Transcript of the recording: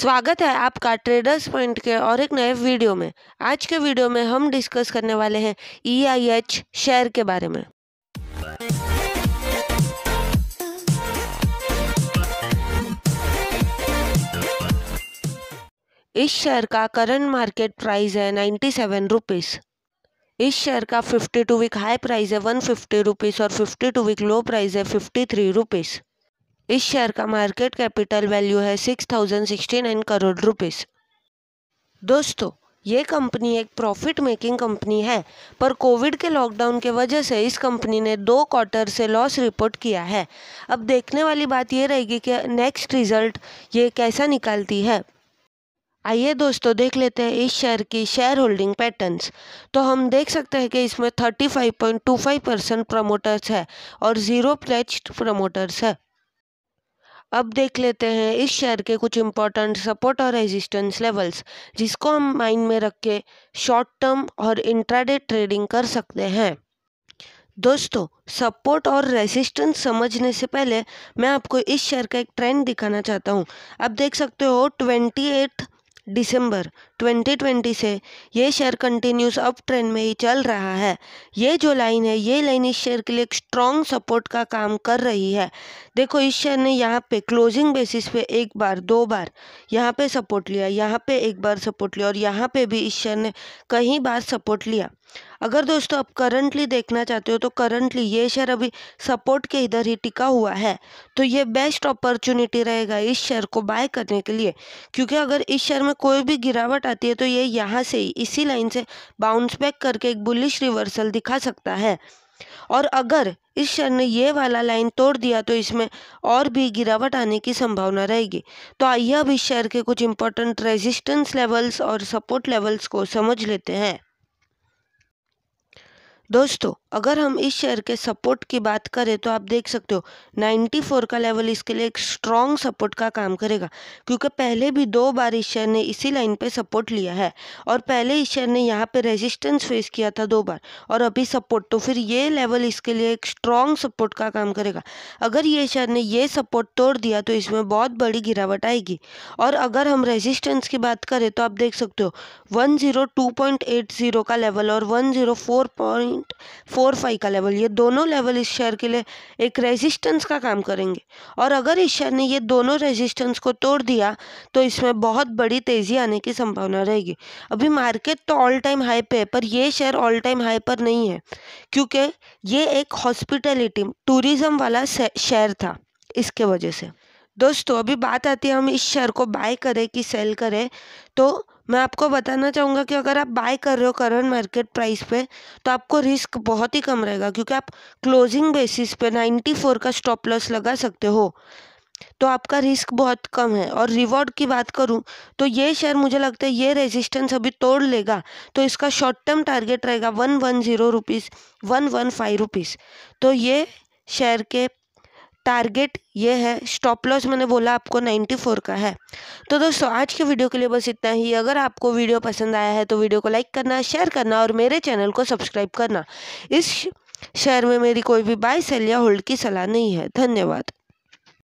स्वागत है आपका ट्रेडर्स पॉइंट के और एक नए वीडियो में आज के वीडियो में हम डिस्कस करने वाले हैं ई आई एच शेयर के बारे में इस शेयर का करंट मार्केट प्राइस है नाइन्टी सेवन रुपीज़ इस शेयर का fifty two week high price है वन फिफ्टी रुपीज़ और fifty two week low price है फिफ्टी थ्री रुपीज़ इस शेयर का मार्केट कैपिटल वैल्यू है six thousand sixty nine crore rupees दोस्तों ये कंपनी एक प्रॉफिट मेकिंग कंपनी है पर कोविड के लॉकडाउन के वजह से इस कंपनी ने दो क्वार्टर से लॉस रिपोर्ट किया है अब देखने वाली बात ये रहेगी कि नेक्स्ट रिजल्ट ये कैसा निकालती है आइए दोस्तों देख लेते हैं इस शेयर की शेयर होल्डिंग पैटर्न्स तो हम देख सकते हैं कि इसमें thirty five point two five percent promoters है और ज़ीरो प्लेच प्रमोटर्स है अब देख लेते हैं इस शेयर के कुछ इंपॉर्टेंट सपोर्ट और रेजिस्टेंस लेवल्स जिसको हम माइंड में रख के शॉर्ट टर्म और इंट्राडे ट्रेडिंग कर सकते हैं दोस्तों सपोर्ट और रेजिस्टेंस समझने से पहले मैं आपको इस शेयर का एक ट्रेंड दिखाना चाहता हूँ आप देख सकते हो ट्वेंटी एट दिसंबर 2020 से ये शेयर कंटिन्यूस अप ट्रेंड में ही चल रहा है ये जो लाइन है ये लाइन इस शेयर के लिए एक स्ट्रॉन्ग सपोर्ट का काम कर रही है देखो इस शेयर ने यहाँ पे क्लोजिंग बेसिस पे एक बार दो बार यहाँ पे सपोर्ट लिया यहाँ पे एक बार सपोर्ट लिया और यहाँ पे भी इस शेयर ने कई बार सपोर्ट लिया अगर दोस्तों आप करंटली देखना चाहते हो तो करंटली ये शेयर अभी सपोर्ट के इधर ही टिका हुआ है तो ये बेस्ट अपॉर्चुनिटी रहेगा इस शेयर को बाय करने के लिए क्योंकि अगर इस शेयर में कोई भी गिरावट आती है तो ये यहाँ से ही इसी लाइन से बाउंस बैक करके एक बुलिश रिवर्सल दिखा सकता है और अगर इस शेयर ने ये वाला लाइन तोड़ दिया तो इसमें और भी गिरावट आने की संभावना रहेगी तो आइए अब इस शेयर के कुछ इंपॉर्टेंट रेजिस्टेंस लेवल्स और सपोर्ट लेवल्स को समझ लेते हैं दोस्तों अगर हम इस शेयर के सपोर्ट की बात करें तो आप देख सकते हो 94 का लेवल इसके लिए एक स्ट्रॉन्ग सपोर्ट का काम करेगा क्योंकि पहले भी दो बार इस शेयर ने इसी लाइन पे सपोर्ट लिया है और पहले इस शेयर ने यहाँ पे रेजिस्टेंस फेस किया था दो बार और अभी सपोर्ट तो फिर ये लेवल इसके लिए एक स्ट्रॉन्ग सपोर्ट का काम करेगा अगर ये शेयर ने ये सपोर्ट तोड़ दिया तो इसमें बहुत बड़ी गिरावट आएगी और अगर हम रेजिस्टेंस की बात करें तो आप देख सकते हो वन का लेवल और वन पॉइंट फोर फाइव का लेवल ये दोनों लेवल इस शेयर के लिए एक रेजिस्टेंस का काम करेंगे और अगर इस शेयर ने ये दोनों रेजिस्टेंस को तोड़ दिया तो इसमें बहुत बड़ी तेज़ी आने की संभावना रहेगी अभी मार्केट तो ऑल टाइम हाई पे है पर ये शेयर ऑल टाइम हाई पर नहीं है क्योंकि ये एक हॉस्पिटलिटी टूरिज़्म वाला शेयर था इसके वजह से दोस्तों तो अभी बात आती है हम इस शेयर को बाय करें कि सेल करें तो मैं आपको बताना चाहूँगा कि अगर आप बाय कर रहे हो करंट मार्केट प्राइस पे तो आपको रिस्क बहुत ही कम रहेगा क्योंकि आप क्लोजिंग बेसिस पे 94 का स्टॉप लॉस लगा सकते हो तो आपका रिस्क बहुत कम है और रिवॉर्ड की बात करूं तो ये शेयर मुझे लगता है ये रेजिस्टेंस अभी तोड़ लेगा तो इसका शॉर्ट टर्म टारगेट रहेगा one one zero rupees one one five rupees तो ये शेयर के टारगेट ये है स्टॉप लॉस मैंने बोला आपको 94 का है तो दोस्तों आज के वीडियो के लिए बस इतना ही अगर आपको वीडियो पसंद आया है तो वीडियो को लाइक करना शेयर करना और मेरे चैनल को सब्सक्राइब करना इस शेयर में मेरी कोई भी बाय सेल या होल्ड की सलाह नहीं है धन्यवाद